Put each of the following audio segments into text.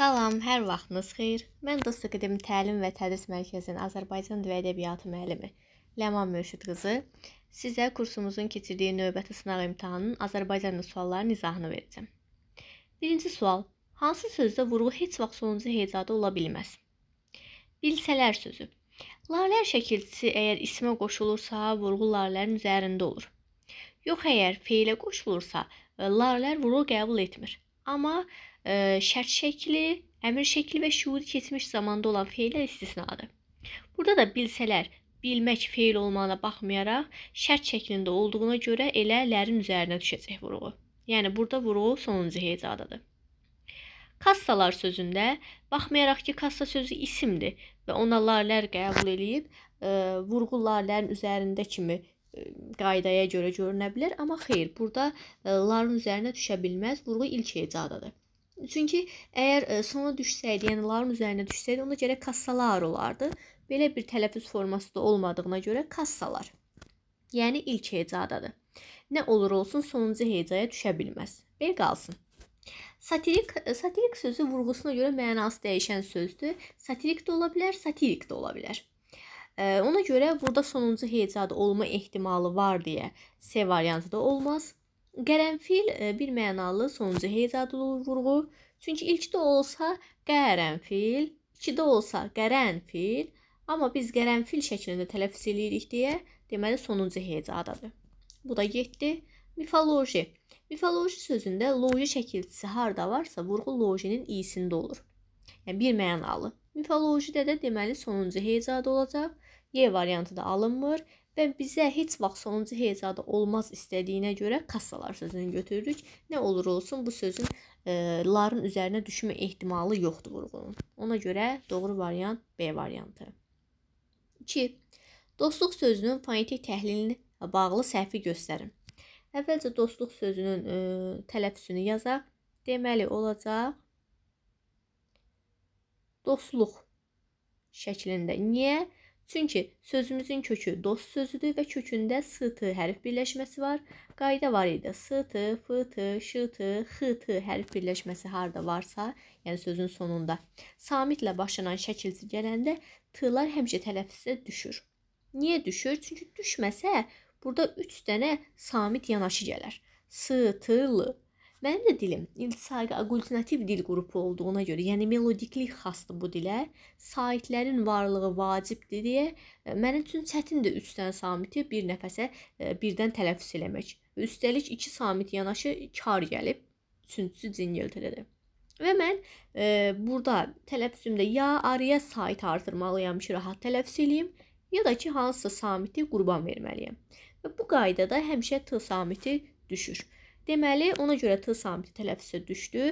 Salam, hər vaxtınız xeyir. Mən Dost Akademi Təlim və Tədris Mərkəzinin Azərbaycan dili və ədəbiyyatı müəllimi Ləman Mürşid qızı sizə kursumuzun keçirdiyi növbəti sınaq imtahanının Azərbaycan dili suallarının izahını verəcəm. Birinci sual: Hansı sözdə vurğu heç vaxt sonuncu heyecada ola bilməz? Bilsələr sözü. Lallər şəkilçisi əgər ismə qoşulursa, vurğu lallərin üzərində olur. Yox əgər fe'lə qoşulursa, lallər vurğu qəbul etmir. Amma şərt şəkli, əmr şəkli və şüud keçmiş zamanda olan feillər istisnadır. Burada da bilsələr bilmək feil olmağına baxmayaraq şərt şəklində olduğuna görə elələrin üzərinə düşəcək vurğu. Yəni burada vurğu sonuncu heyecadadır. Kassalar sözündə baxmayaraq ki, kassa sözü isimdir və ona lar-lər qəbul eləyib e, vurğu lar-lərin üzərində kimi e, qaydaya görə görünə bilər, amma xeyr, burada e, ların üzərinə düşə bilməz. Vurğu ilk heyecadadır. Çünki əgər e, sona düşsəydi, yəni ların üzərinə düşsəydi, onda gərək kassalar olardı. Belə bir tələffüz forması da olmadığına görə kassalar. Yəni ilk heyecadadır. Nə olur olsun sonuncu heyecaya düşə bilməz. Belə qalsın. Satirik e, satirik sözü vurğusuna görə mənası dəyişən sözdür. Satirik də ola bilər, satirik də ola bilər. E, ona görə burada sonuncu heyecada olma ehtimalı var deyə C variantı da olmaz. Qərənfil e, bir mənalı sonuncu heyzadlı vurğu. Çünki ilkdə olsa qərənfil, ikidə olsa qərənfil, amma biz qərənfil şəklində tələffüz eləyirik deyə, deməli sonuncu heyzadadır. Bu da 7. Mifoloji. Mifoloji sözündə loji şəkilçisi harda varsa, vurğu lojinin iyisində olur. Yəni bir mənalı. Mifolojide də deməli sonuncu heyzad olacaq. Y variantı da alınmır və bizə heç vaxt sonuncu heyecada olmaz istədiyinə görə kassalar sözünü götürürük. Nə olur olsun bu sözün e, ların üzərinə düşmə ehtimalı yoxdur vurğunun. Ona görə doğru variant B variantı. 2. Dostluq sözünün fonetik təhlilini bağlı səhvi göstərin. Əvvəlcə dostluq sözünün e, tələffüsünü yazaq. Deməli olacaq dostluq şəklində. Niyə? Çünki sözümüzün kökü dost sözüdür və kökündə s-t hərf birləşməsi var. Qayda var idi. S-t, f-t, ş-t, x-t hərf birləşməsi harda varsa, yəni sözün sonunda samitlə başlanan şəkilci gələndə t-lar həmişə tələffüzə düşür. Niyə düşür? Çünki düşməsə, burada 3 dənə samit yanaşı gələr. S, t, l. Mənim də dilim indi sayğı aqlutinativ dil qrupu olduğuna görə, yəni melodiklik xasdır bu dilə, saitlərin varlığı vacibdir deyə e, mənim üçün çətindir 3 dənə samiti bir nəfəsə e, birdən tələffüz eləmək. Üstəlik 2 samit yanaşı kar gəlib, üçüncüsü cingiltilidir. Və mən e, burada tələffüzümdə ya arıya sayt artırmalıyam ki, rahat tələffüz eləyim, ya da ki, hansısa samiti qurban verməliyəm. Və bu qaydada həmişə t samiti düşür. Deməli, ona görə t samiti tələffüzə düşdü.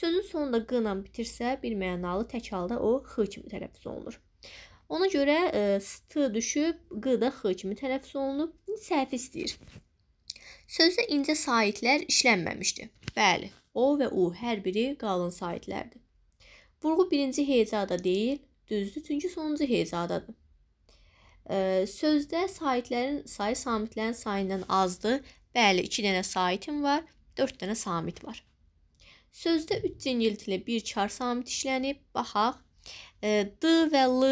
Sözün sonunda q ilə bitirsə, bir mənalı tək halda o x kimi tələffüz olunur. Ona görə e, t düşüb, q da x kimi tələffüz olunub. Səhv istəyir. Sözdə incə saitlər işlənməmişdi. Bəli, o və u hər biri qalın saitlərdir. Vurğu birinci heyecada deyil, düzdür, çünki sonuncu heyecadadır. E, sözdə saitlərin sayı samitlərin sayından azdır Bəli, 2 dənə saitim var, 4 dənə samit var. Sözdə 3 cingiltili bir çar samit işlənib. Baxaq. D və L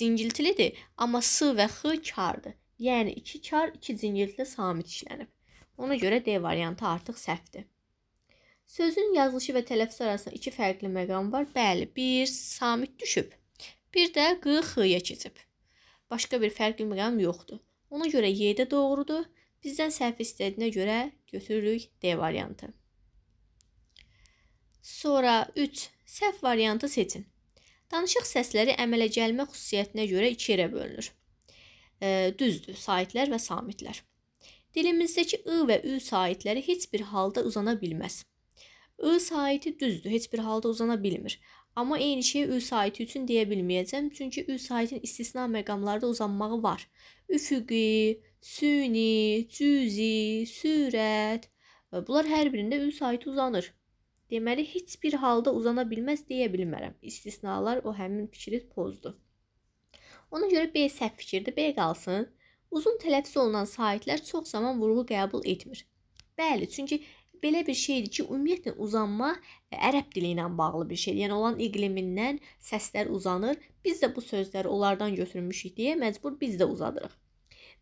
cingiltilidir, amma S və X kardır. Yəni 2 çar 2 cingiltili samit işlənib. Ona görə D variantı artıq səhvdir. Sözün yazılışı və tələffüzü arasında iki fərqli məqam var. Bəli, bir samit düşüb. Bir də q x-yə keçib. Başqa bir fərqli məqam yoxdur. Ona görə Y də doğrudur. Bizdən səhv istədiyinə görə götürürük D variantı. Sonra 3. Səhv variantı seçin. Danışıq səsləri əmələ gəlmə xüsusiyyətinə görə iki yerə bölünür. E, düzdür, saitlər və samitlər. Dilimizdəki ı və ü saitləri heç bir halda uzana bilməz. I saiti düzdür, heç bir halda uzana bilmir. Amma eyni şeyi ü saiti üçün deyə bilməyəcəm, çünki ü saitin istisna məqamlarda uzanmağı var. Üfüqi, süni, cüzi, sürət. Bunlar hər birində ü saiti uzanır. Deməli heç bir halda uzana bilməz deyə bilmərəm. İstisnalar o həmin fikri pozdu. Ona görə B səhv fikirdir, B qalsın. Uzun tələffüz olunan saitlər çox zaman vurğu qəbul etmir. Bəli, çünki belə bir şeydir ki, ümumiyyətlə uzanma e, ərəb dili ilə bağlı bir şeydir. Yəni olan iqlimindən səslər uzanır. Biz də bu sözləri onlardan götürmüşük deyə məcbur biz də uzadırıq.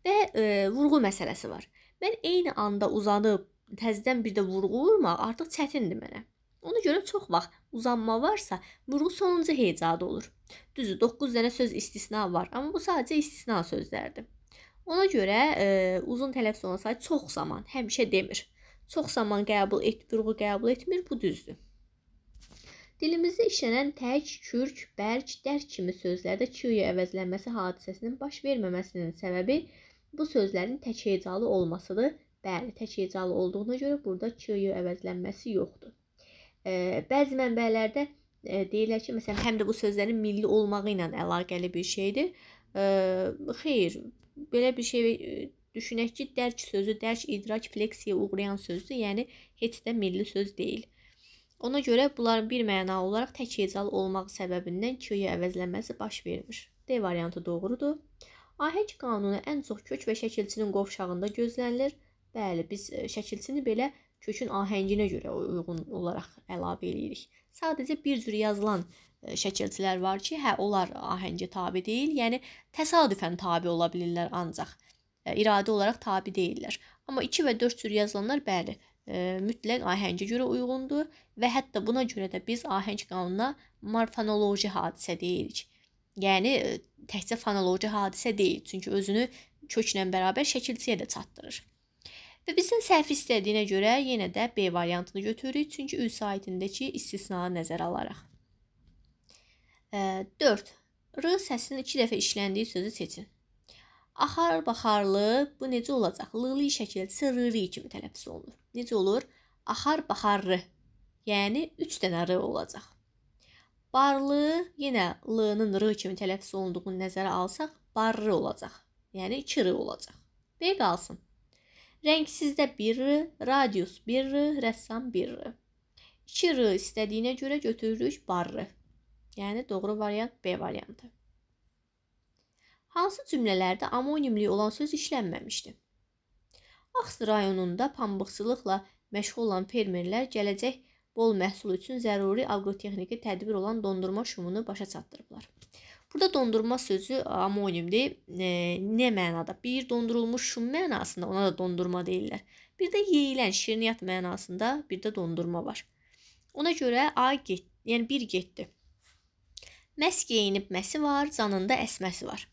Və e, vurğu məsələsi var. Mən eyni anda uzanıb təzədən bir də vurğu vurmaq artıq çətindir mənə. Ona görə çox vaxt uzanma varsa, vurğu sonuncu heycada olur. Düzdür, 9 dənə söz istisna var, amma bu sadəcə istisna sözlərdir. Ona görə e, uzun tələffüz olan sayı çox zaman həmişə demir çox zaman qəbul et, vurğu qəbul etmir, bu düzdür. Dilimizdə işlənən tək, kürk, bərk, dərk kimi sözlərdə ç-yə əvəzlənməsi hadisəsinin baş verməməsinin səbəbi bu sözlərin tək hecalı olmasıdır. Bəli, tək hecalı olduğuna görə burada ç-yə əvəzlənməsi yoxdur. E, bəzi mənbələrdə e, deyirlər ki, məsələn, həm də bu sözlərin milli olmağı ilə əlaqəli bir şeydir. E, xeyr, belə bir şey Düşünək ki, dərk sözü dərk, idrak, fleksiya uğrayan sözdür, yəni heç də milli söz deyil. Ona görə bunların bir mənalı olaraq tək hecalı olmaq səbəbindən köyə əvəzlənməsi baş vermir. D variantı doğrudur. Ahəng qanunu ən çox kök və şəkilçinin qovşağında gözlənilir. Bəli, biz e, şəkilçini belə kökün ahənginə görə uyğun olaraq əlavə eləyirik. Sadəcə bir cür yazılan e, şəkilçilər var ki, hə onlar ahəngə tabe deyil, yəni təsadüfən tabe ola bilirlər ancaq. E, iradi olaraq tabi deyillər. Amma 2 və 4 cür yazılanlar bəli, e, mütləq ahəngə görə uyğundur və hətta buna görə də biz ahəng qanununa morfonoloji hadisə deyirik. Yəni e, təkcə fonoloji hadisə deyil, çünki özünü köklə bərabər şəkilçiyə də çatdırır. Və bizdən səhv istədiyinə görə yenə də B variantını götürürük, çünki ül saitindəki istisnanı nəzərə alaraq. 4. R səsinin 2 dəfə işləndiyi sözü seçin. Axar-baxarlı, bu necə olacaq? Lılı şəkilçisi rıri kimi tələffüz olunur. Necə olur? Axar-baxarlı. Yəni 3 dənə r olacaq. Barlı yenə l-nın r kimi tələffüz olunduğunu nəzərə alsaq, barlı olacaq. Yəni 2 r olacaq. B qalsın. Rəngsizdə 1 r, radius 1 r, rəssam 1 r. 2 r istədiyinə görə götürürük barlı. Yəni doğru variant B variantı. Hansı cümlələrdə amonimlik olan söz işlənməmişdi? Axs rayonunda pambıqçılıqla məşğul olan fermerlər gələcək bol məhsul üçün zəruri aqrotexniki tədbir olan dondurma şumunu başa çatdırıblar. Burada dondurma sözü amonimdir. E, nə mənada? Bir dondurulmuş şum mənasında ona da dondurma deyirlər. Bir də yeyilən şirniyyat mənasında bir də dondurma var. Ona görə A get, yəni bir getdi. Məs geyinib məsi var, canında əsməsi var.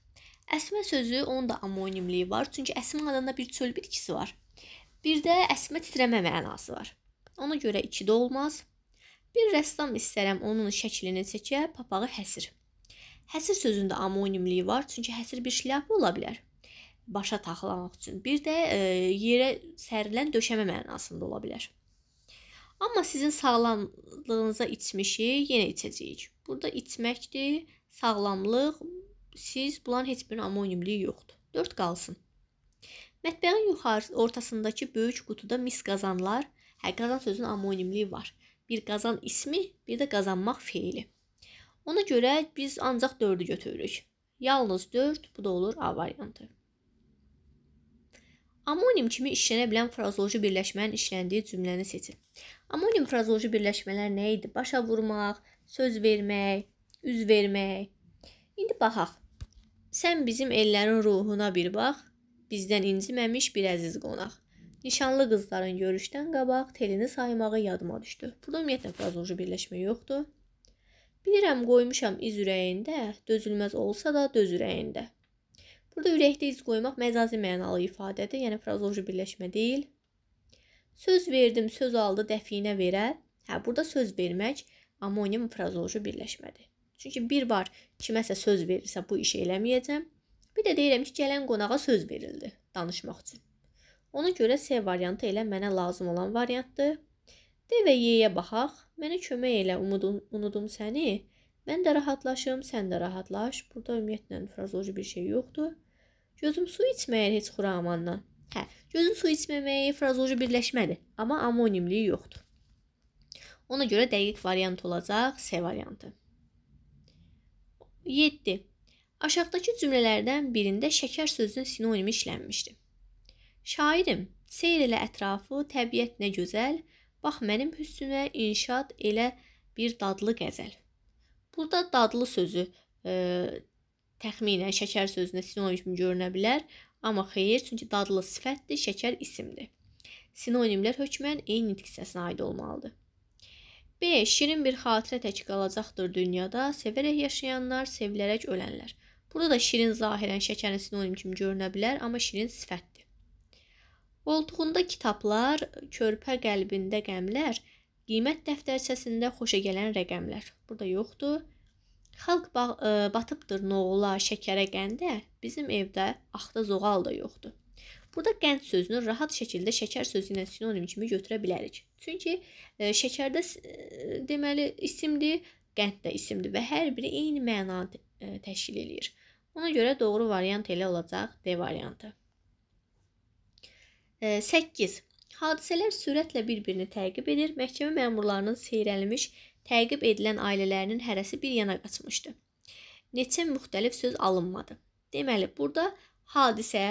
Əsmə sözü onun da amonimliyi var, çünki əsmə adında bir çöl bitkisi var. Bir də əsmə titrəmə mənası var. Ona görə 2 də olmaz. Bir rəssam istərəm onun şəklini çəkə, papağı həsir. Həsir sözündə amonimliyi var, çünki həsir bir şlyapa ola bilər. Başa taxılamaq üçün. Bir də e, yerə sərilən döşəmə mənasında ola bilər. Amma sizin sağlamlığınıza içmişik, yenə içəcəyik. Burada içməkdir, sağlamlıq siz bunların heç birinin ammoniumluyu yoxdur. 4 qalsın. Mətbəxin yuxarısı ortasındakı böyük qutuda mis qazanlar, hər qazan sözünün ammoniumluyu var. Bir qazan ismi, bir də qazanmaq feili. Ona görə biz ancaq 4-ü götürürük. Yalnız 4, bu da olur A variantı. Amonim kimi işlənə bilən frazoloji birləşmənin işləndiyi cümləni seçin. Amonim frazoloji birləşmələr nə idi? Başa vurmaq, söz vermək, üz vermək, İndi baxaq. Sən bizim ellərin ruhuna bir bax, bizdən inciməmiş bir əziz qonaq. Nişanlı qızların görüşdən qabaq telini saymağı yadıma düşdü. Burada ümumiyyətlə frazoji birləşmə yoxdur. Bilirəm qoymuşam iz ürəyində, dözülməz olsa da döz ürəyində. Burada ürəkdə iz qoymaq məcazi mənalı ifadədir, yəni frazoji birləşmə deyil. Söz verdim, söz aldı, dəfinə verər. Hə, burada söz vermək amonim frazoji birləşmədir. Çünki bir var kiməsə söz verirsə bu işi eləməyəcəm. Bir də deyirəm ki, gələn qonağa söz verildi danışmaq üçün. Ona görə C variantı elə mənə lazım olan variantdır. D və Y-yə baxaq. Mənə kömək elə, umudum, unudum səni. Mən də rahatlaşım, sən də rahatlaş. Burada ümumiyyətlə frazoloji bir şey yoxdur. Gözüm su içməyir heç xuramandan. Hə, gözün su içməməyi frazoloji birləşmədir, amma amonimliyi yoxdur. Ona görə dəqiq variant olacaq C variantı. 7. Aşağıdakı cümlələrdən birində şəkər sözünün sinonimi işlənmişdi. Şairim, seyr elə ətrafı, təbiət nə gözəl, bax mənim hüsnümə inşad elə bir dadlı qəzəl. Burada dadlı sözü e, təxminən şəkər sözünə sinonim kimi görünə bilər, amma xeyr, çünki dadlı sifətdir, şəkər isimdir. Sinonimlər hökmən eyni nitq hissəsinə aid olmalıdır. B. Şirin bir xatirə tək qalacaqdır dünyada, sevərək yaşayanlar, sevilərək ölənlər. Burada da şirin zahirən şəkərin sinonim kimi görünə bilər, amma şirin sifətdir. Olduğunda kitablar, körpə qəlbində qəmlər, qiymət dəftərçəsində xoşa gələn rəqəmlər. Burada yoxdur. Xalq ə, e, batıbdır noğula, şəkərə qəndə, bizim evdə axta zoğal da yoxdur. Burada qənd sözünü rahat şəkildə şəkər sözü ilə sinonim kimi götürə bilərik. Çünki e, şəkərdə e, deməli isimdir, qənd də isimdir və hər biri eyni mənanı e, təşkil eləyir. Ona görə doğru variant elə olacaq D variantı. 8. E, Hadisələr sürətlə bir-birini təqib edir. Məhkəmə məmurlarının seyrəlmiş, təqib edilən ailələrinin hərəsi bir yana qaçmışdı. Neçə müxtəlif söz alınmadı. Deməli, burada hadisə,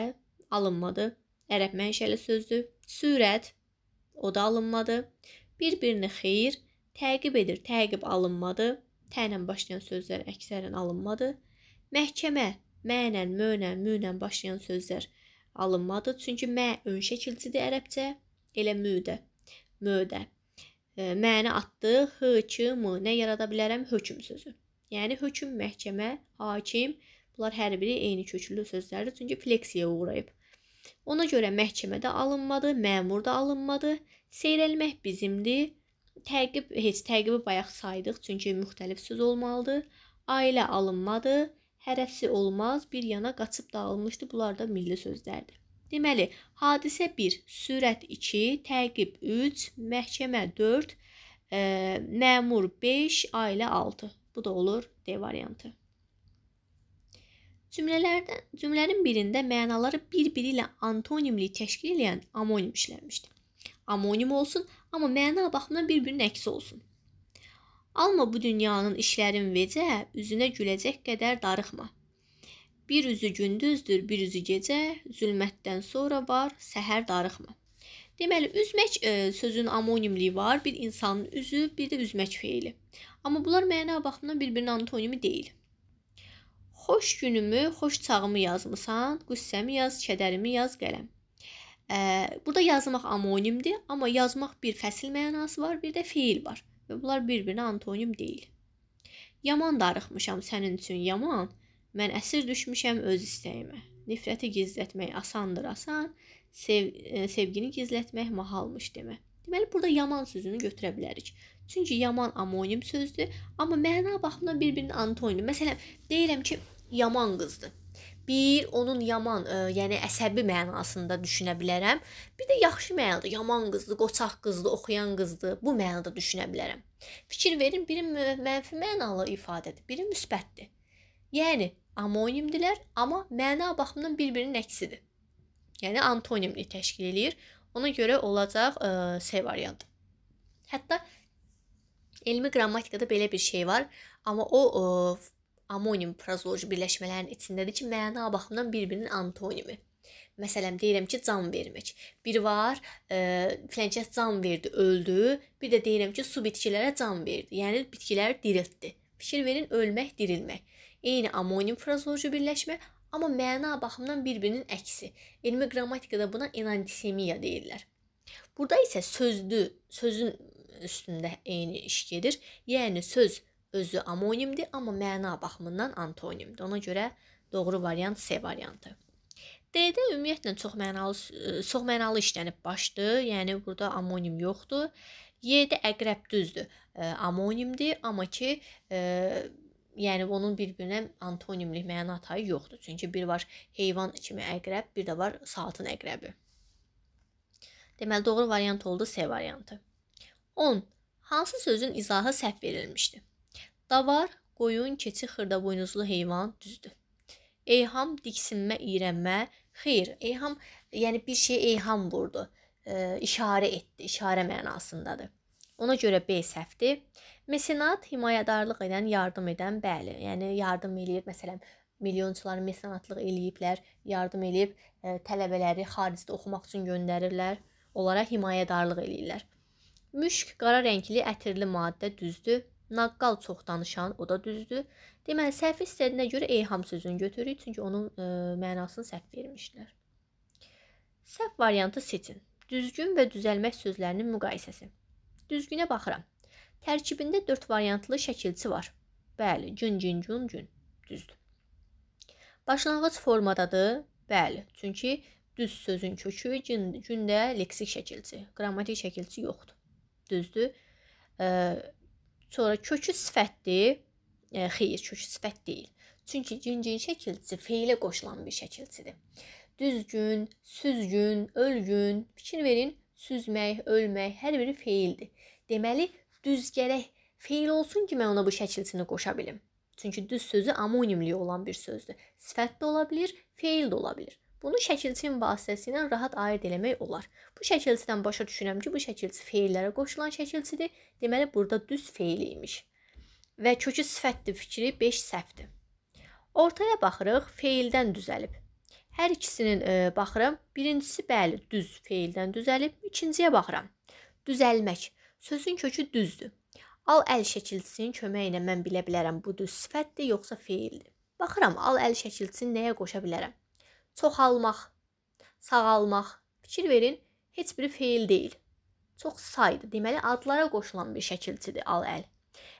alınmadı. Ərəb mənşəli sözdür. Sürət o da alınmadı. Bir-birini xeyir təqib edir. Təqib alınmadı. Tənə başlayan sözlər əksərən alınmadı. Məhkəmə mənən, mənən, münən başlayan sözlər alınmadı. Çünki mə ön şəkilcidir ərəbcə, elə mü də. Mü də. E, Məni atdı, hökm, nə yarada bilərəm hökm sözü. Yəni hökm, məhkəmə, hakim, bunlar hər biri eyni köklü sözlərdir, çünki fleksiyaya uğrayıb. Ona görə məhkəmədə alınmadı, məmur da alınmadı. Seyrəlmək bizimdir. Təqib heç təqibi bayaq saydıq, çünki müxtəlif söz olmalıdır. Ailə alınmadı, hərəsi olmaz, bir yana qaçıb dağılmışdı. Bunlar da milli sözlərdir. Deməli, hadisə 1, sürət 2, təqib 3, məhkəmə 4, ə, e, məmur 5, ailə 6. Bu da olur D variantı. Cümlələrdən, cümlənin birində mənaları bir-biri ilə antonimlik təşkil edən amonim işlənmişdi. Amonim olsun, amma məna baxımından bir-birinin əksi olsun. Alma bu dünyanın işlərin vecə, üzünə güləcək qədər darıxma. Bir üzü gündüzdür, bir üzü gecə, zülmətdən sonra var, səhər darıxma. Deməli, üzmək e, sözün amonimliyi var, bir insanın üzü, bir də üzmək feili. Amma bunlar məna baxımından bir-birinin antonimi deyil. Xoş günümü, xoş çağımı yazmısan, qüssəmi yaz, kədərimi yaz qələm. Ə, burada yazmaq amonimdir, amma yazmaq bir fəsil mənası var, bir də feil var və bunlar bir-birinə antonim deyil. Yaman darıxmışam sənin üçün yaman. Mən əsir düşmüşəm öz istəyimə. Nifrəti gizlətmək asandır asan, sev sevgini gizlətmək mahalmış demə. Deməli burada yaman sözünü götürə bilərik. Çünki yaman amonim sözdür, amma məna baxımından bir-birinin antonimi. Məsələn, deyirəm ki, yaman qızdır. Bir onun yaman, ə, e, yəni əsəbi mənasında düşünə bilərəm. Bir də yaxşı mənada yaman qızdı, qoçaq qızdı, oxuyan qızdı. Bu mənada düşünə bilərəm. Fikir verin, biri mənfi mənalı ifadədir, biri müsbətdir. Yəni amonimdilər, amma məna baxımından bir-birinin əksidir. Yəni antonimni təşkil eləyir. Ona görə olacaq ə, e, C variantı. Hətta elmi qrammatikada belə bir şey var, amma o ə, e, amonim frazoloji birləşmələrin içindədir ki, məna baxımından bir-birinin antonimi. Məsələn, deyirəm ki, can vermək. Bir var, e, filankəs can verdi, öldü. Bir də deyirəm ki, su bitkilərə can verdi. Yəni bitkilər diriltdi. Fikir verin, ölmək, dirilmək. Eyni amonim frazoloji birləşmə, amma məna baxımından bir-birinin əksi. Elmi qrammatikada buna enantisemiya deyirlər. Burada isə sözlü, sözün üstündə eyni iş gedir. Yəni söz özü amonimdir, amma məna baxımından antonimdir. Ona görə doğru variant C variantı. D-də ümumiyyətlə çox mənalı çox mənalı işlənib başdır. Yəni burada amonim yoxdur. Y-də e əqrəb düzdür. E, amonimdir, amma ki e, yəni onun bir-birinə antonimlik məna tayı yoxdur. Çünki bir var heyvan kimi əqrəb, bir də var saatın əqrəbi. Deməli doğru variant oldu C variantı. 10. Hansı sözün izahı səhv verilmişdi? Davar, qoyun, keçi, xırdaboynuzlu heyvan, düzdür. Eyham, diksinmə, iyrənmə. Xeyr, eyham yəni bir şey eyham vurdu. E, işarə etdi, işarə mənasındadır. Ona görə B səhvdir. Mesenat himayədarlıq edən, yardım edən, bəli. Yəni yardım eləyir, məsələn, milyonçular mesenatlıq eləyiblər, yardım eləyib e, tələbələri xaricdə oxumaq üçün göndərirlər, onlara himayədarlıq eləyirlər. Müşk qara rəngli ətirli maddə düzdür. Naqqal çox danışan, o da düzdür. Deməli, səhv istədiyinə görə eyham sözünü götürürük, çünki onun e, mənasını səhv vermişdilər. Səhv variantı seçin. Düzgün və düzəlmək sözlərinin müqayisəsi. Düzgünə baxıram. Tərkibində 4 variantlı şəkilçi var. Bəli, gün gün gün gün. Düzdür. Başlanğıc formadadır. Bəli, çünki düz sözün kökü gün, gündə leksik şəkilçi, qrammatik şəkilçi yoxdur. Düzdür? Ə, e, Sonra kökü sifətdir. E, xeyr, kökü sifət deyil. Çünki cincin şəkilçisi feilə qoşulan bir şəkilçidir. Düzgün, süzgün, ölgün, fikir verin, süzmək, ölmək hər biri feildir. Deməli, düz gərək feil olsun ki, mən ona bu şəkilçini qoşa bilim. Çünki düz sözü amonimliyi olan bir sözdür. Sifət də ola bilər, feil də ola bilər. Bunu şəkilçinin vasitəsilə rahat ayırd eləmək olar. Bu şəkilçidən başa düşürəm ki, bu şəkilçi feillərə qoşulan şəkilçidir. Deməli, burada düz feil imiş. Və kökü sifətdir fikri 5 səhvdir. Ortaya baxırıq, feildən düzəlib. Hər ikisinin e, baxıram. Birincisi bəli, düz feildən düzəlib, ikinciyə baxıram. Düzəlmək. Sözün kökü düzdür. Al əl şəkilçisinin köməyi ilə mən bilə bilərəm bu düz sifətdir yoxsa feildir. Baxıram al əl şəkilçisini nəyə qoşa bilərəm çoxalmaq, sağalmaq. Fikir verin, heç biri feil deyil. Çox saydı. Deməli adlara qoşulan bir şəkilçidir al-əl.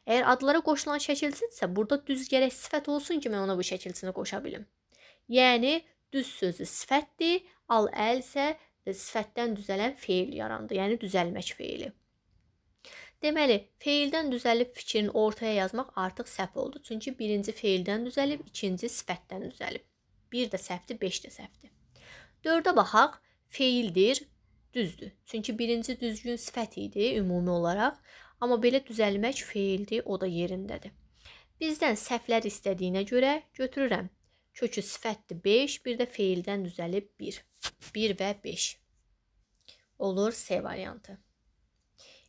Əgər adlara qoşulan şəkilçidirsə, burada düz gərək sifət olsun ki, mən ona bu şəkilçini qoşa bilim. Yəni düz sözü sifətdir, al-əl isə sifətdən düzələn feil yarandı. Yəni düzəlmək feili. Deməli, feildən düzəlib fikrin ortaya yazmaq artıq səhv oldu. Çünki birinci feildən düzəlib, ikinci sifətdən düzəlib. 1 də səhvdir, 5 də səhvdir. 4-ə baxaq. Feildir, düzdür. Çünki birinci düzgün sifət idi ümumi olaraq, amma belə düzəlmək feildir, o da yerindədir. Bizdən səhvlər istədiyinə görə götürürəm. Kökü sifətdir 5, bir də feildən düzəlib 1. 1 və 5. Olur C variantı.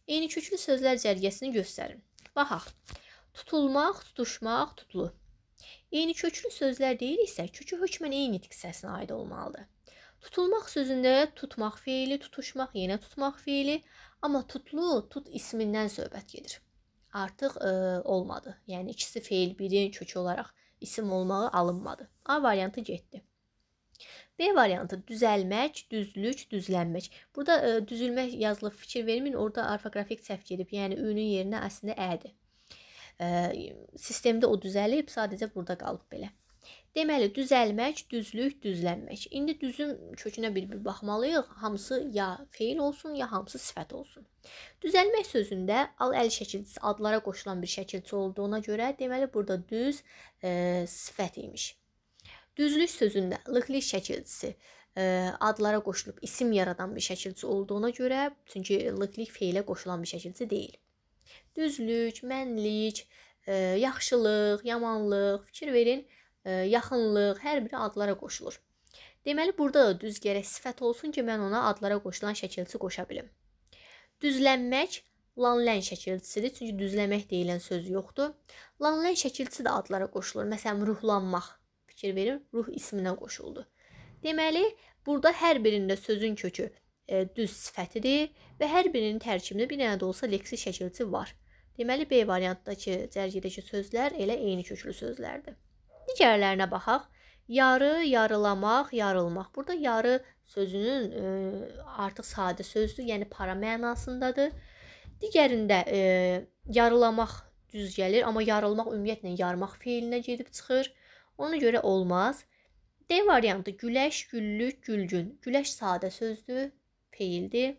Eyni köklü sözlər cərgəsini göstərin. Baxaq. Tutulmaq, tutuşmaq, tutulu. Eyni köklü sözlər deyiriksə, kökü hökmən eyni nitq səsinə aid olmalıdır. Tutulmaq sözündə tutmaq feili, tutuşmaq, yenə tutmaq feili, amma tutlu tut ismindən söhbət gedir. Artıq e, olmadı. Yəni ikisi feil, birinin kökü olaraq isim olmağı alınmadı. A variantı getdi. B variantı düzəlmək, düzlük, düzlənmək. Burada e, düzülmək yazılıb fikir vermin, orada orfoqrafik səhv gedib. Yəni ünün yerinə əslində ədir. E, sistemdə o düzəlib, sadəcə burada qalıb belə. Deməli, düzəlmək, düzlük, düzlənmək. İndi düzün kökünə bir-bir baxmalıyıq. Hamısı ya feil olsun, ya hamısı sifət olsun. Düzəlmək sözündə al əl şəkilçisi adlara qoşulan bir şəkilçi olduğuna görə, deməli burada düz e, sifət imiş. Düzlük sözündə lıqli şəkilçisi e, adlara qoşulub isim yaradan bir şəkilçi olduğuna görə, çünki lıqlik feilə qoşulan bir şəkilçi deyil. Düzlük, mənlik, ə, e, yaxşılıq, yamanlıq, fikir verin, ə, e, yaxınlıq hər biri adlara qoşulur. Deməli burada da düz gərək sifət olsun ki, mən ona adlara qoşulan şəkilçi qoşa bilim. Düzlənmək lanlən şəkilçisidir, çünki düzləmək deyilən söz yoxdur. Lanlən şəkilçisi də adlara qoşulur. Məsələn, ruhlanmaq fikir verin, ruh isminə qoşuldu. Deməli, burada hər birində sözün kökü E, düz sifətidir və hər birinin tərkibində bir dənə də olsa leksik şəkilçi var. Deməli B variantdakı cərgədəki sözlər elə eyni köklü sözlərdir. Digərlərinə baxaq. Yarı, yarılamaq, yarılmaq. Burada yarı sözünün ə, e, artıq sadə sözdür, yəni para mənasındadır. Digərində ə, e, yarılamaq düz gəlir, amma yarılmaq ümumiyyətlə yarmaq feilinə gedib çıxır. Ona görə olmaz. D variantı güləş, güllük, gülgün. Güləş sadə sözdür, peyildir.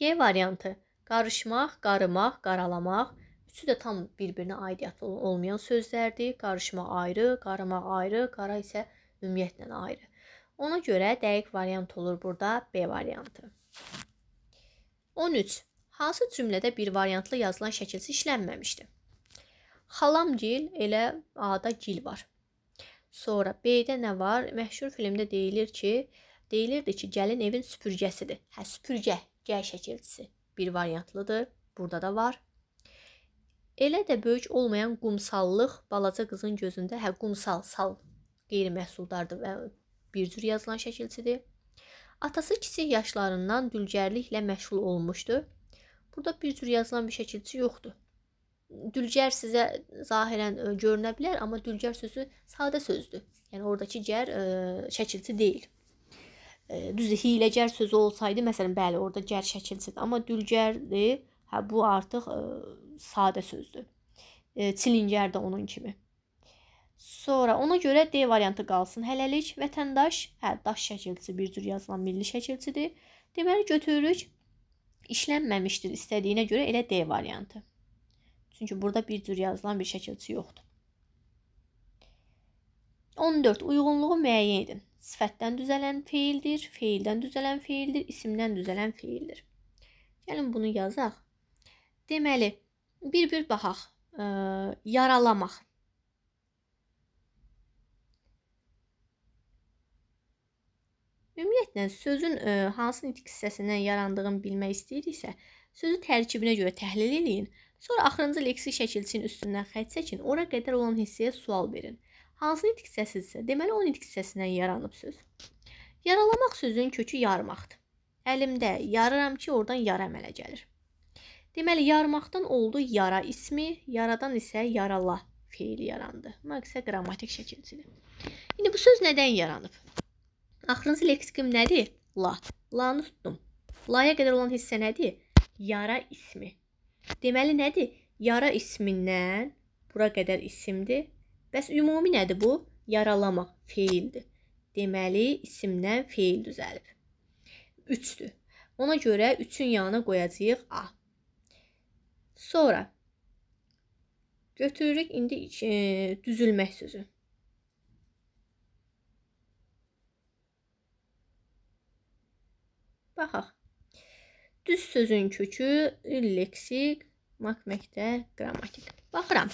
Y variantı. Qarışmaq, qarımaq, qaralamaq üçü də tam bir-birinə aidiyyatlı olmayan sözlərdir. Qarışmaq ayrı, qarımaq ayrı, qara isə ümumiyyətlə ayrı. Ona görə dəqiq variant olur burada B variantı. 13. Hansı cümlədə bir variantlı yazılan şəkilsi işlənməmişdir? Xalamgil elə A-da gil var. Sonra B-də nə var? Məşhur filmdə deyilir ki, Deyilirdi ki, gəlin evin süpürgəsidir. Hə, süpürgə, gəl şəkilçisi bir variantlıdır. Burada da var. Elə də böyük olmayan qumsallıq balaca qızın gözündə hə qumsal sal qeyri-məhsuldardır və bir cür yazılan şəkilçidir. Atası kiçik yaşlarından dülgərliklə məşğul olmuşdu. Burada bir cür yazılan bir şəkilçi yoxdur. Dülgər sizə zahirən e, görünə bilər, amma dülgər sözü sadə sözdür. Yəni oradakı gər ə, e, şəkilçi deyil. Düzdür, hiləgər sözü olsaydı, məsələn, bəli, orada gər şəkilsiz, amma dülgərdir. Hə, bu artıq ə, sadə sözdür. E, çilingər də onun kimi. Sonra ona görə D variantı qalsın. Hələlik vətəndaş, hə, daş şəkilçisi bir cür yazılan milli şəkilçidir. Deməli götürürük. İşlənməmişdir istədiyinə görə elə D variantı. Çünki burada bir cür yazılan bir şəkilçi yoxdur. 14. Uyğunluğu müəyyən edin. Sifətdən düzələn feildir, feildən düzələn feildir, isimdən düzələn feildir. Gəlin bunu yazaq. Deməli, bir-bir baxaq. E, yaralamaq. Ümumiyyətlə sözün e, hansı nitq hissəsindən yarandığını bilmək istəyiriksə, sözü tərkibinə görə təhlil eləyin. Sonra axırıncı leksik şəkilçinin üstündən xətt çəkin, ora qədər olan hissəyə sual verin. Hansı nitq hissəsidirsə, deməli o nitq hissəsindən yaranıb söz. Yaralamaq sözünün kökü yarmaqdır. Əlimdə yarıram ki, oradan yara əmələ gəlir. Deməli yarmaqdan oldu yara ismi, yaradan isə yarala feili yarandı. Məqsə qrammatik şəkilcidir. İndi bu söz nədən yaranıb? Axırıncı leksikim nədir? La. Lanı tutdum. Laya qədər olan hissə nədir? Yara ismi. Deməli nədir? Yara ismindən bura qədər isimdir. Bəs ümumi nədir bu? Yaralamaq feildir. Deməli, isimdən feil düzəlib. 3-dür. Ona görə 3-ün yanına qoyacağıq A. Sonra götürürük indi e, düzülmək sözü. Baxaq. Düz sözün kökü leksik, makməkdə qrammatik. Baxıram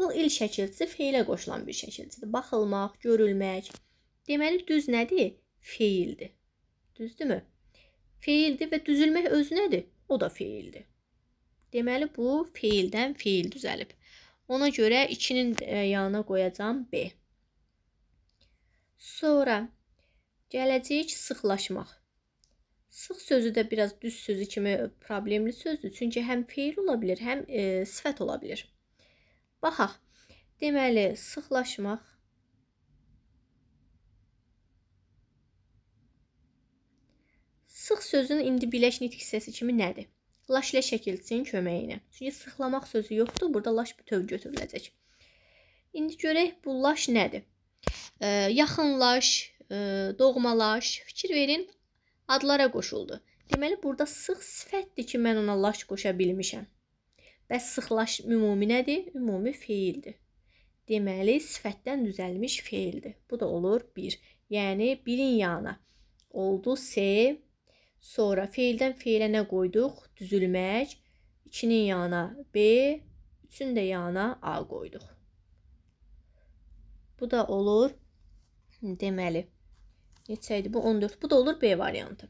ıl il şəkilçisi feilə qoşulan bir şəkilçidir. Baxılmaq, görülmək. Deməli düz nədir? Feildir. Düzdürmü? Feildir və düzülmək özü nədir? O da feildir. Deməli bu feildən feil düzəlib. Ona görə 2-nin e, yanına qoyacam B. Sonra gələcək sıxlaşmaq. Sıx sözü də biraz düz sözü kimi problemli sözdür. Çünki həm feil ola bilər, həm e, sifət ola bilər. Baxaq. Deməli, sıxlaşmaq Sıx sözün indi biləş nitq hissəsi kimi nədir? Laşlə şəkilçinin köməyi ilə. Çünki sıxlamaq sözü yoxdur, burada laş bütöv götürüləcək. İndi görək bu laş nədir? E, yaxınlaş, e, doğmalaş, fikir verin, adlara qoşuldu. Deməli burada sıx sifətdir ki, mən ona laş qoşa bilmişəm. Bəs sıxlaş ümumi nədir? Ümumi feildir. Deməli, sifətdən düzəlmiş feildir. Bu da olur 1. Yəni 1-in yanına oldu S, sonra feildən feilə nə qoyduq? Düzülmək. 2-nin yanına B, 3-ün də yanına A qoyduq. Bu da olur deməli. Neçə idi bu? 14. Bu da olur B variantı.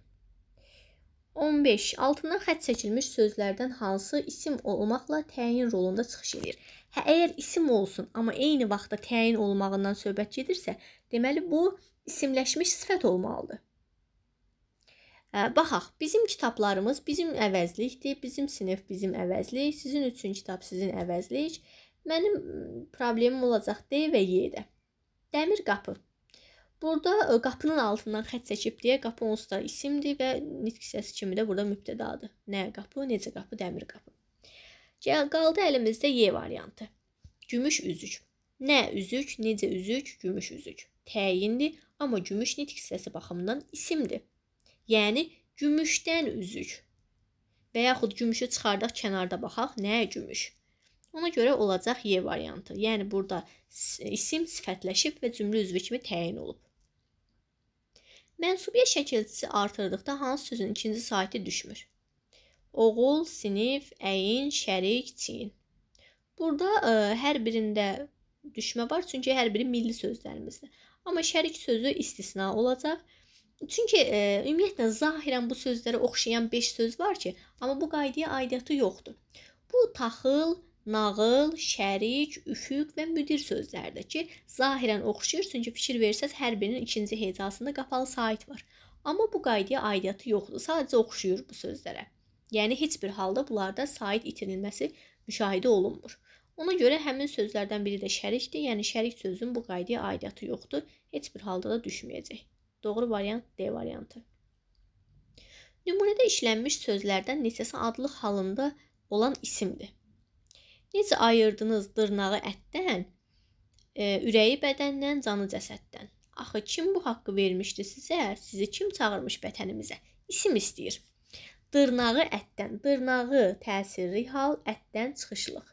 15. Altından xətt çəkilmiş sözlərdən hansı isim olmaqla təyin rolunda çıxış edir? Hə, əgər isim olsun, amma eyni vaxtda təyin olmağından söhbət gedirsə, deməli bu isimləşmiş sifət olmalıdır. Baxaq, bizim kitablarımız bizim əvəzlikdir. Bizim sinif bizim əvəzlik, sizin üçün kitab sizin əvəzlik. Mənim problemim olacaq D və Y-də. Dəmir qapı Burada qapının altından xətt çəkib deyə qapı onsuz da isimdir və nitq hissəsi kimi də burada mübtədadır. Nə qapı, necə qapı, dəmir qapı. Gəl qaldı əlimizdə Y variantı. Gümüş üzük. Nə üzük, necə üzük, gümüş üzük. Təyindir, amma gümüş nitq hissəsi baxımından isimdir. Yəni gümüşdən üzük. Və yaxud gümüşü çıxardaq kənarda baxaq, nə gümüş. Ona görə olacaq Y variantı. Yəni burada isim sifətləşib və cümlə üzvü kimi təyin olub. Mənsubiyə şəkilçisi artırdıqda hansı sözün ikinci saiti düşmür? Oğul, sinif, əyin, şərik, çiyin. Burada ə, e, hər birində düşmə var, çünki hər biri milli sözlərimizdir. Amma şərik sözü istisna olacaq. Çünki ə, e, ümumiyyətlə zahirən bu sözlərə oxşayan 5 söz var ki, amma bu qaydaya aidiyyatı yoxdur. Bu taxıl, nağıl, şərik, üfüq və müdir sözləridir ki, zahirən oxşayır, çünki fikir versəz hər birinin ikinci heytasında qapalı sait var. Amma bu qaydaya aidiyyəti yoxdur. Sadəcə oxşayır bu sözlərə. Yəni heç bir halda bunlarda sait itirilməsi müşahidə olunmur. Ona görə həmin sözlərdən biri də şərikdir. Yəni şərik sözün bu qaydaya aidiyyəti yoxdur. Heç bir halda da düşməyəcək. Doğru variant D variantı. Nümunədə işlənmiş sözlərdən neçəsi adlıq halında olan isimdir. Necə ayırdınız dırnağı ətdən, e, ürəyi bədəndən, canı cəsəddən? Axı kim bu haqqı vermişdi sizə? Sizi kim çağırmış vətənimizə? İsim istəyir. Dırnağı ətdən, dırnağı təsirli hal, ətdən çıxışlıq.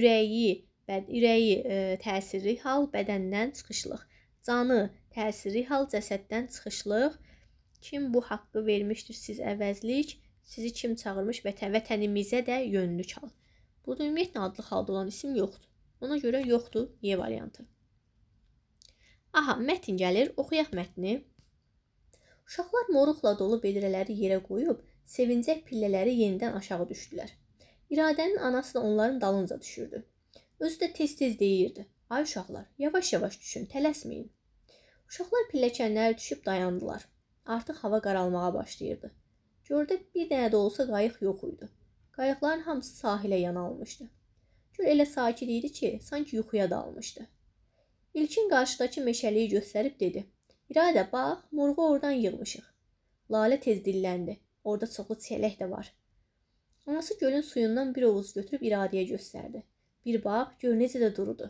Ürəyi, bəd ürəyi e, təsirli hal, bədəndən çıxışlıq. Canı təsirli hal, cəsəddən çıxışlıq. Kim bu haqqı vermişdir siz əvəzlik? Sizi kim çağırmış vətən vətənimizə də yönlü çal. Burada ümumiyyətlə adlı halda olan isim yoxdur. Ona görə yoxdur Y variantı. Aha, mətn gəlir. Oxuyaq mətni. Uşaqlar moruqla dolu vedrələri yerə qoyub, sevincək pillələri yenidən aşağı düşdülər. İradənin anası da onların dalınca düşürdü. Özü də tez-tez deyirdi. Ay uşaqlar, yavaş-yavaş düşün, tələsməyin. Uşaqlar pilləkənlərə düşüb dayandılar. Artıq hava qaralmağa başlayırdı. Gördə bir dənə də olsa qayıq yox idi. Qayıqların hamısı sahilə yana almışdı. Göl elə sakit idi ki, sanki yuxuya dalmışdı. İlkin qarşıdakı meşəliyi göstərib dedi. İradə, bax, morğu oradan yığmışıq. Lalə tez dilləndi. Orada çoxlu çiyələk də var. Anası gölün suyundan bir ovuc götürüb iradəyə göstərdi. Bir bax, gör necə də durudu.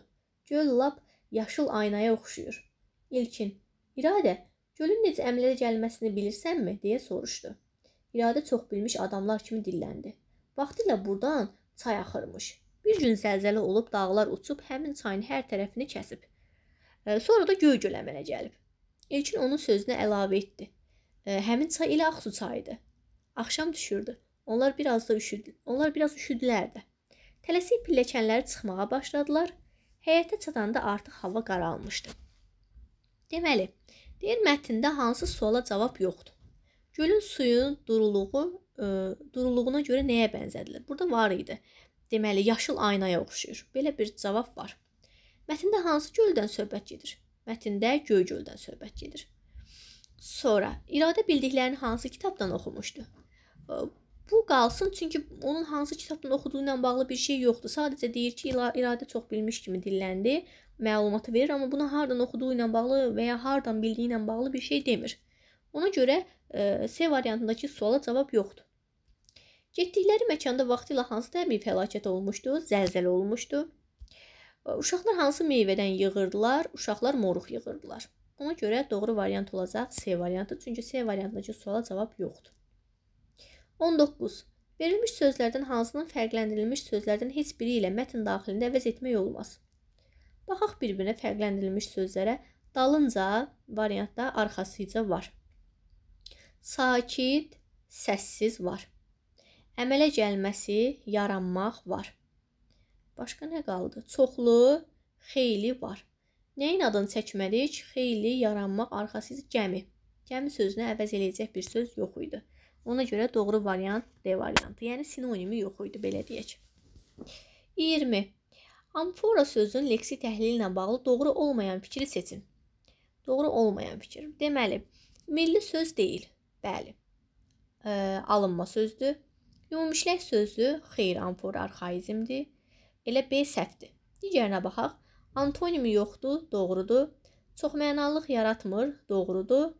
Göl lap yaşıl aynaya oxşuyur. İlkin, İradə, gölün necə əmələ gəlməsini bilirsənmi? deyə soruşdu. İradə çox bilmiş adamlar kimi dilləndi. Vaxtilə burdan çay axırmış. Bir gün zəlzələ olub dağlar uçub həmin çayın hər tərəfini kəsib. Sonra da göy göl əmələ gəlib. Elçin onun sözünə əlavə etdi. Həmin çay elə Ağsu çayıdır. Axşam düşürdü. Onlar biraz da üşüdü. Onlar biraz üşüdülər də. Tələsik pilləkənləri çıxmağa başladılar. Həyətə çatanda artıq hava qaralmışdı. Deməli, deyir mətndə hansı suala cavab yoxdur. Gölün suyunun duruluğu ə, duruluğuna görə nəyə bənzədilir? Burada var idi. Deməli, yaşıl aynaya oxşayır. Belə bir cavab var. Mətndə hansı göldən söhbət gedir? Mətndə Göy göldən söhbət gedir. Sonra iradə bildiklərini hansı kitabdan oxumuşdu? Bu qalsın, çünki onun hansı kitabdan oxuduğu ilə bağlı bir şey yoxdur. Sadəcə deyir ki, iradə çox bilmiş kimi dilləndi, məlumatı verir, amma bunu hardan oxuduğu ilə bağlı və ya hardan bildiyi ilə bağlı bir şey demir. Ona görə C e, variantındakı suala cavab yoxdur. Getdikləri məkanda vaxtilə hansı təbii fəlakət olmuşdu? Zəlzələ olmuşdu. E, uşaqlar hansı meyvədən yığırdılar? Uşaqlar moruq yığırdılar. Ona görə doğru variant olacaq C variantı, çünki C variantındakı suala cavab yoxdur. 19. Verilmiş sözlərdən hansının fərqləndirilmiş sözlərdən heç biri ilə mətn daxilində əvəz etmək olmaz. Baxaq bir-birinə fərqləndirilmiş sözlərə. Dalınca variantda arxasıca var. Sakit, səssiz var. Əmələ gəlməsi, yaranmaq var. Başqa nə qaldı? Çoxlu, xeyli var. Nəyin adını çəkmədik? Xeyli, yaranmaq, arxasız gəmi. Gəmi sözünə əvəz eləyəcək bir söz yox idi. Ona görə doğru variant D variantı. Yəni sinonimi yox idi, belə deyək. 20. Amfora sözün leksi təhlili ilə bağlı doğru olmayan fikri seçin. Doğru olmayan fikir. Deməli, milli söz deyil. Bəli. E, alınma sözdür. Ümumüşləq sözü xeyir-amfor arxaizmdir. Elə B səhvdir. Digərinə baxaq. Antonimi yoxdur, doğrudur. Çoxməyanalılıq yaratmır, doğrudur.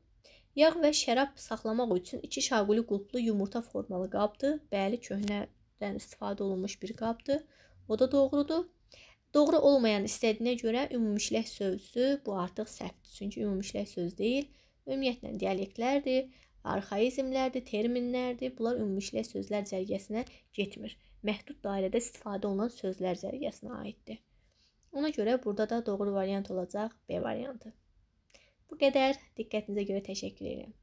Yağ və şərab saxlamaq üçün 2 şaquli qulplu yumurta formalı qabdır. Bəli, köhnədən istifadə olunmuş bir qabdır. O da doğrudur. Doğru olmayan istədiyinə görə ümumişləq sözü bu artıq səhvdir. Çünki ümumişləq söz deyil, ümumiyyətlə dialektlərdir. Arxaizmlərdir, terminlərdir. Bunlar ümumiliklə sözlər cərgəsinə getmir. Məhdud dairədə istifadə olunan sözlər cərgəsinə aiddir. Ona görə burada da doğru variant olacaq B variantı. Bu qədər. Diqqətinizə görə təşəkkür edirəm.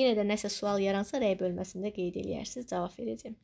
Yenə də nəsə sual yaransa rəy bölməsində qeyd eləyərsiniz, cavab verəcəm.